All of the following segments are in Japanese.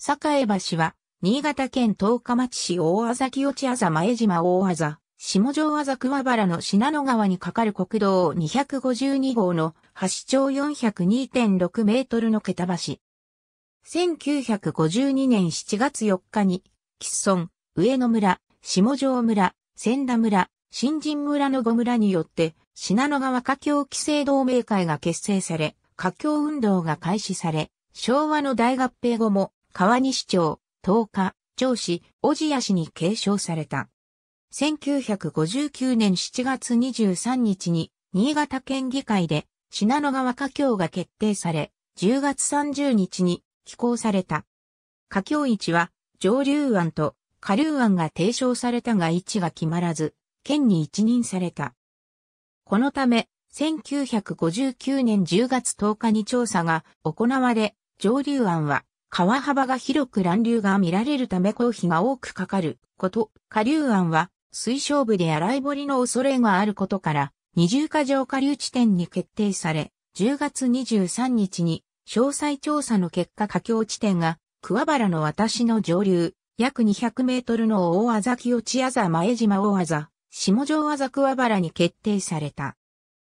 栄橋は、新潟県十日町市大あざきよあざ前島大あざ、下条あざ桑原の信濃川に架かる国道252号の橋長402.6メートルの桁橋。1952年7月4日に、吉村、上野村、下条村、千田村、新人村の5村によって、信濃川華僑規制同盟会が結成され、華僑運動が開始され、昭和の大合併後も川西町、東日、城市、小千谷市に継承された。1959年7月23日に、新潟県議会で、信濃川河橋が決定され、10月30日に寄港された。河僑市は、上流案と下流案が提唱されたが位置が決まらず、県に一任された。このため、1959年10月10日に調査が行われ、上流案は川幅が広く乱流が見られるため公費が多くかかること、下流案は水晶部で洗い堀の恐れがあることから、二重過剰下流地点に決定され、10月23日に詳細調査の結果下境地点が桑原の私の上流、約200メートルの大あざ落千あざ前島大あざ、下城あざ桑原に決定された。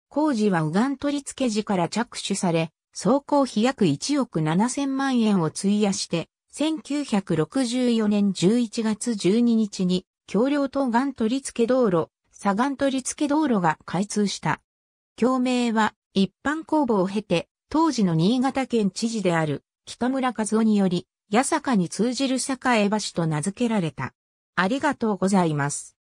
工事は右岸取付時から着手され、総工費約1億7000万円を費やして、1964年11月12日に、橋梁と岩取付道路、左岩取付道路が開通した。橋名は、一般公募を経て、当時の新潟県知事である、北村和夫により、八坂に通じる栄橋と名付けられた。ありがとうございます。